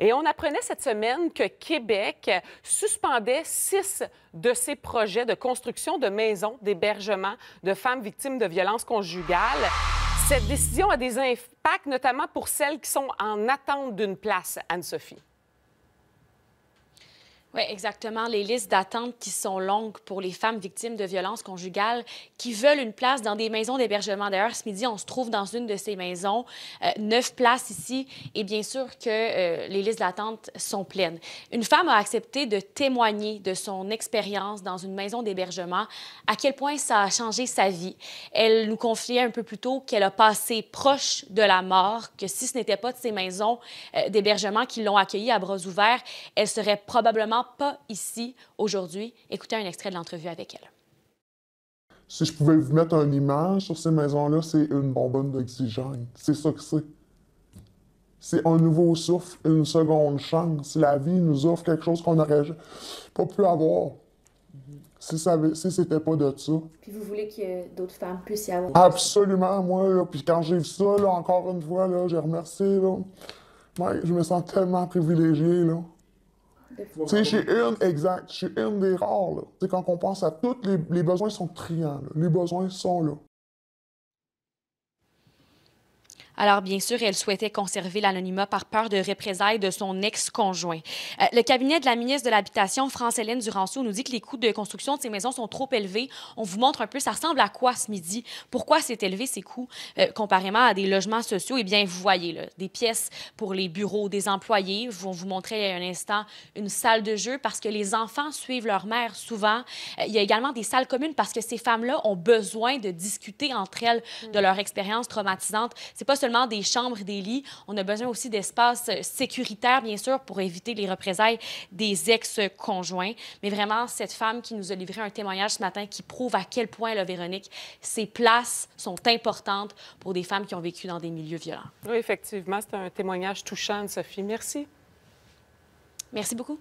Et on apprenait cette semaine que Québec suspendait six de ses projets de construction de maisons d'hébergement de femmes victimes de violences conjugales. Cette décision a des impacts, notamment pour celles qui sont en attente d'une place, Anne-Sophie. Ben, exactement. Les listes d'attente qui sont longues pour les femmes victimes de violences conjugales qui veulent une place dans des maisons d'hébergement. D'ailleurs, ce midi, on se trouve dans une de ces maisons, euh, neuf places ici, et bien sûr que euh, les listes d'attente sont pleines. Une femme a accepté de témoigner de son expérience dans une maison d'hébergement, à quel point ça a changé sa vie. Elle nous confiait un peu plus tôt qu'elle a passé proche de la mort, que si ce n'était pas de ces maisons euh, d'hébergement qui l'ont accueillie à bras ouverts, elle serait probablement pas ici aujourd'hui. Écoutez un extrait de l'entrevue avec elle. Si je pouvais vous mettre une image sur ces maisons-là, c'est une bonbonne d'oxygène. C'est ça que c'est. C'est un nouveau souffle, une seconde chance. La vie nous offre quelque chose qu'on n'aurait pas pu avoir si, si c'était pas de ça. Puis vous voulez que d'autres femmes puissent y avoir. Absolument, moi, puis quand j'ai vu ça, encore une fois, j'ai remercié, je me sens tellement privilégié, là. Tu sais, suis une, exact, suis une des rares, là. quand on pense à toutes les, besoins sont criants, les besoins sont là. Alors, bien sûr, elle souhaitait conserver l'anonymat par peur de représailles de son ex-conjoint. Euh, le cabinet de la ministre de l'Habitation, France-Hélène Duranceau, nous dit que les coûts de construction de ces maisons sont trop élevés. On vous montre un peu, ça ressemble à quoi ce midi? Pourquoi c'est élevé ces coûts euh, comparément à des logements sociaux? Eh bien, vous voyez, là, des pièces pour les bureaux des employés. On vous montrait il y a un instant une salle de jeu parce que les enfants suivent leur mère souvent. Euh, il y a également des salles communes parce que ces femmes-là ont besoin de discuter entre elles de mm. leur expérience traumatisante. C'est pas seulement des chambres des lits, on a besoin aussi d'espaces euh, sécuritaires, bien sûr, pour éviter les représailles des ex-conjoints. Mais vraiment, cette femme qui nous a livré un témoignage ce matin qui prouve à quel point, la Véronique, ces places sont importantes pour des femmes qui ont vécu dans des milieux violents. Oui, effectivement, c'est un témoignage touchant, Sophie. Merci. Merci beaucoup.